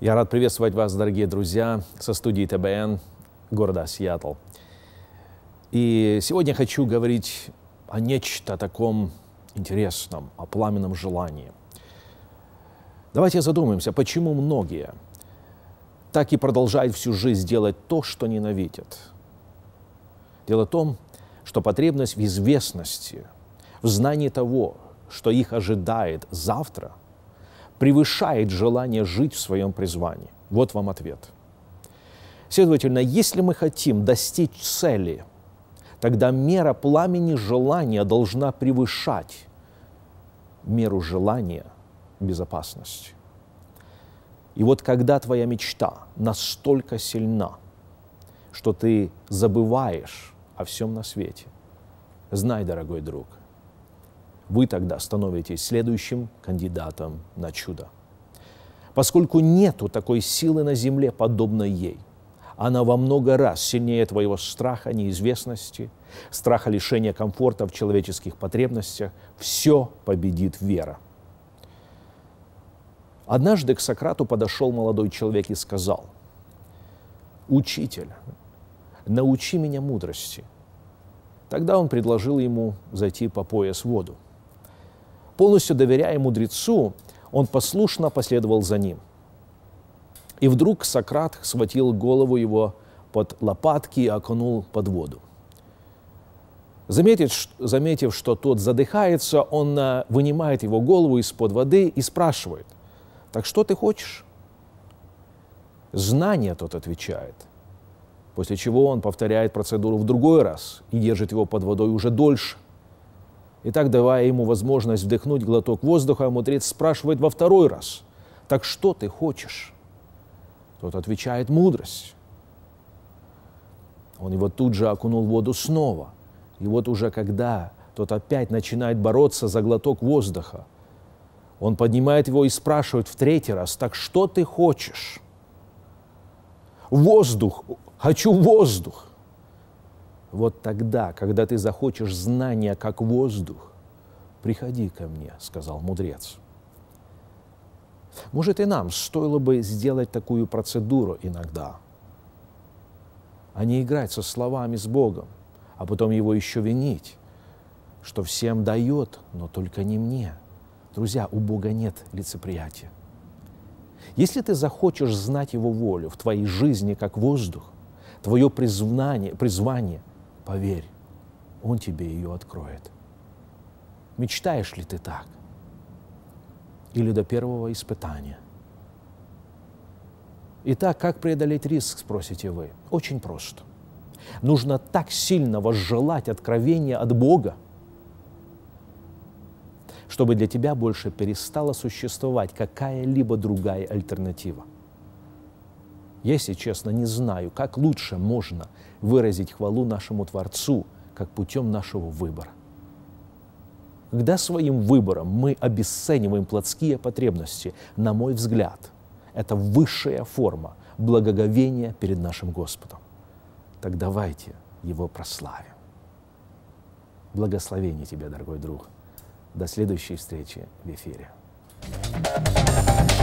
Я рад приветствовать вас, дорогие друзья, со студии ТБН города Сиэтл. И сегодня хочу говорить о нечто таком интересном, о пламенном желании. Давайте задумаемся, почему многие так и продолжают всю жизнь делать то, что ненавидят. Дело в том, что потребность в известности, в знании того, что их ожидает завтра, превышает желание жить в своем призвании. Вот вам ответ. Следовательно, если мы хотим достичь цели, тогда мера пламени желания должна превышать меру желания безопасности. И вот когда твоя мечта настолько сильна, что ты забываешь о всем на свете. Знай, дорогой друг, вы тогда становитесь следующим кандидатом на чудо. Поскольку нету такой силы на земле, подобной ей, она во много раз сильнее твоего страха, неизвестности, страха лишения комфорта в человеческих потребностях, все победит вера. Однажды к Сократу подошел молодой человек и сказал, «Учитель, научи меня мудрости». Тогда он предложил ему зайти по пояс в воду. Полностью доверяя мудрецу, он послушно последовал за ним. И вдруг Сократ схватил голову его под лопатки и окунул под воду. Заметив, заметив, что тот задыхается, он а, вынимает его голову из-под воды и спрашивает, «Так что ты хочешь?» «Знание», — тот отвечает, после чего он повторяет процедуру в другой раз и держит его под водой уже дольше. И так, давая ему возможность вдохнуть глоток воздуха, мудрец спрашивает во второй раз, «Так что ты хочешь?» Тот отвечает, «Мудрость». Он его тут же окунул в воду снова. И вот уже когда тот опять начинает бороться за глоток воздуха, он поднимает его и спрашивает в третий раз, «Так что ты хочешь?» «Воздух! хочу воздух. Вот тогда, когда ты захочешь знания как воздух, приходи ко мне, сказал мудрец. Может и нам стоило бы сделать такую процедуру иногда, а не играть со словами с Богом, а потом его еще винить, что всем дает, но только не мне. Друзья, у Бога нет лицеприятия. Если ты захочешь знать Его волю в твоей жизни как воздух, твое признание, призвание, поверь, Он тебе ее откроет. Мечтаешь ли ты так? Или до первого испытания? Итак, как преодолеть риск, спросите вы? Очень просто. Нужно так сильно возжелать откровения от Бога, чтобы для тебя больше перестала существовать какая-либо другая альтернатива – если честно, не знаю, как лучше можно выразить хвалу нашему Творцу, как путем нашего выбора. Когда своим выбором мы обесцениваем плотские потребности, на мой взгляд, это высшая форма благоговения перед нашим Господом. Так давайте Его прославим. Благословение тебе, дорогой друг. До следующей встречи в эфире. thank you